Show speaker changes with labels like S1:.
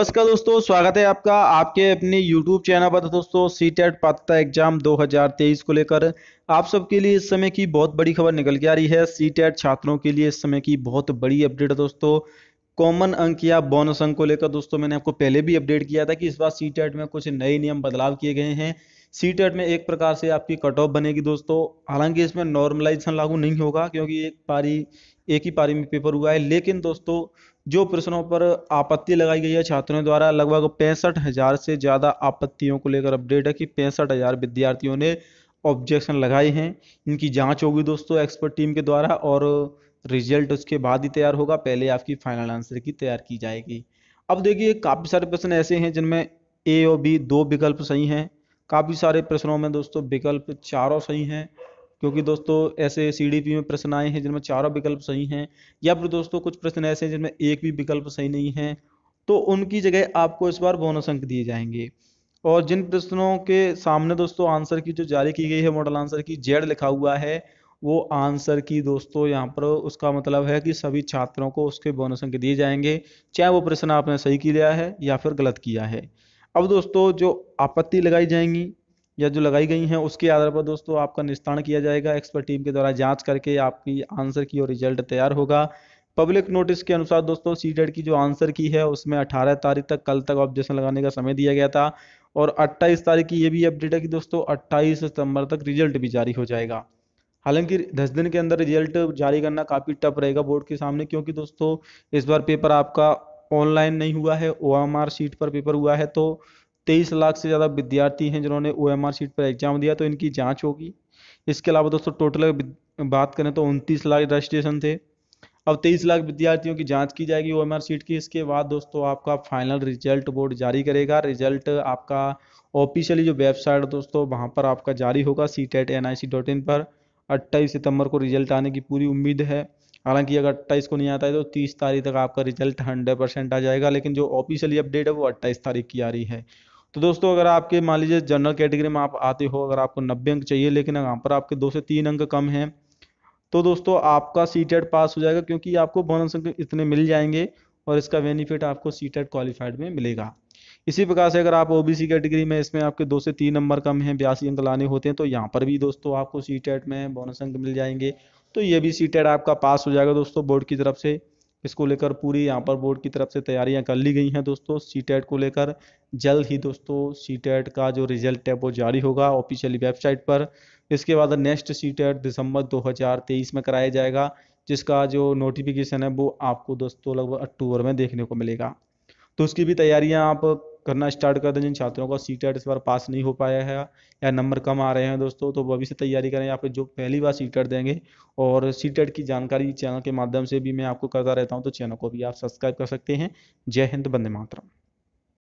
S1: नमस्कार दोस्तों स्वागत है आपका आपके अपने YouTube चैनल पर दोस्तों सी टेट पात्रता एग्जाम 2023 को लेकर आप सबके लिए इस समय की बहुत बड़ी खबर निकल के आ रही है सी टेट e छात्रों के लिए इस समय की बहुत बड़ी अपडेट है दोस्तों कॉमन अंक या बोनस अंक को लेकर दोस्तों मैंने आपको पहले भी अपडेट किया था कि इस बार सी टेट e में कुछ नए नियम बदलाव किए गए हैं सी टेट e में एक प्रकार से आपकी कट ऑफ बनेगी दोस्तों हालांकि इसमें नॉर्मलाइजेशन लागू नहीं होगा क्योंकि एक पारी एक ही पारी में पेपर हुआ है लेकिन दोस्तों जो प्रश्नों पर आपत्ति लगाई गई है छात्रों द्वारा लगभग पैंसठ हज़ार से ज़्यादा आपत्तियों को लेकर अपडेट है कि पैंसठ हज़ार विद्यार्थियों ने ऑब्जेक्शन लगाए हैं इनकी जांच होगी दोस्तों एक्सपर्ट टीम के द्वारा और रिजल्ट उसके बाद ही तैयार होगा पहले आपकी फाइनल आंसर की तैयार की जाएगी अब देखिए काफ़ी सारे प्रश्न ऐसे हैं जिनमें ए और बी दो विकल्प सही हैं काफ़ी सारे प्रश्नों में दोस्तों विकल्प चारों सही हैं क्योंकि दोस्तों ऐसे सी में प्रश्न आए हैं जिनमें चारों विकल्प सही हैं या फिर दोस्तों कुछ प्रश्न ऐसे हैं जिनमें एक भी विकल्प सही नहीं है तो उनकी जगह आपको इस बार बोनस अंक दिए जाएंगे और जिन प्रश्नों के सामने दोस्तों आंसर की जो जारी की गई है मॉडल आंसर की जेड लिखा हुआ है वो आंसर की दोस्तों यहाँ पर उसका मतलब है कि सभी छात्रों को उसके बोनस अंक दिए जाएंगे चाहे वो प्रश्न आपने सही किया है या फिर गलत किया है अब दोस्तों जो आपत्ति लगाई जाएंगी या जो लगाई गई हैं उसके आधार पर दोस्तों आपका निस्तारण किया जाएगा एक्सपर्ट टीम के द्वारा जांच करके आपकी आंसर की और रिजल्ट तैयार होगा पब्लिक नोटिस के अनुसार दोस्तों सी e की जो आंसर की है उसमें 18 तारीख तक कल तक ऑब्जेक्शन लगाने का समय दिया गया था और 28 तारीख की ये भी अपडेट है कि दोस्तों 28 सितंबर तक रिजल्ट भी जारी हो जाएगा हालांकि दस दिन के अंदर रिजल्ट जारी करना काफ़ी टफ रहेगा बोर्ड के सामने क्योंकि दोस्तों इस बार पेपर आपका ऑनलाइन नहीं हुआ है ओ शीट पर पेपर हुआ है तो तेईस लाख से ज़्यादा विद्यार्थी हैं जिन्होंने ओ एम आर सीट पर एग्जाम दिया तो इनकी जाँच होगी इसके अलावा दोस्तों टोटल बात करें तो उनतीस लाख रजिस्ट्रेशन थे अब तेईस लाख विद्यार्थियों की जांच की जाएगी ओ सीट की इसके बाद दोस्तों आपका फाइनल रिजल्ट बोर्ड जारी करेगा रिजल्ट आपका ऑफिशियली जो वेबसाइट दोस्तों वहां पर आपका जारी होगा C TET N I C dot in पर अट्ठाईस सितंबर को रिजल्ट आने की पूरी उम्मीद है हालांकि अगर अट्ठाईस को नहीं आता है तो तीस तारीख तक आपका रिजल्ट हंड्रेड परसेंट आ जाएगा लेकिन जो ऑफिशियली अपडेट है वो अट्ठाईस तारीख की आ रही है तो दोस्तों अगर आपके मान लीजिए जनरल कैटेगरी में आप आते हो अगर आपको नब्बे अंक चाहिए लेकिन यहाँ पर आपके दो से तीन अंक कम हैं तो दोस्तों आपका सी पास e हो जाएगा क्योंकि आपको बोनस अंक इतने मिल जाएंगे और इसका बेनिफिट आपको सी क्वालिफाइड e में मिलेगा इसी प्रकार से अगर आप ओबीसी कैटेगरी में इसमें आपके दो से तीन नंबर कम हैं बयासी अंक लाने होते हैं तो यहाँ पर भी दोस्तों आपको सी e में बोनस अंक मिल जाएंगे तो ये भी सी आपका पास हो जाएगा दोस्तों बोर्ड की तरफ से इसको लेकर पूरी यहाँ पर बोर्ड की तरफ से तैयारियां कर ली गई हैं दोस्तों सी टेट को लेकर जल्द ही दोस्तों सी टेट का जो रिजल्ट है वो जारी होगा ऑफिशियली वेबसाइट पर इसके बाद नेक्स्ट सी टेट दिसंबर 2023 में कराया जाएगा जिसका जो नोटिफिकेशन है वो आपको दोस्तों लगभग अक्टूबर में देखने को मिलेगा तो उसकी भी तैयारियाँ आप करना स्टार्ट कर दें जिन छात्रों का सी इस बार पास नहीं हो पाया है या नंबर कम आ रहे हैं दोस्तों तो वह से तैयारी करें या फिर जो पहली बार सी देंगे और सी की जानकारी चैनल के माध्यम से भी मैं आपको करता रहता हूँ तो चैनल को भी आप सब्सक्राइब कर सकते हैं जय हिंद बंदे मातरम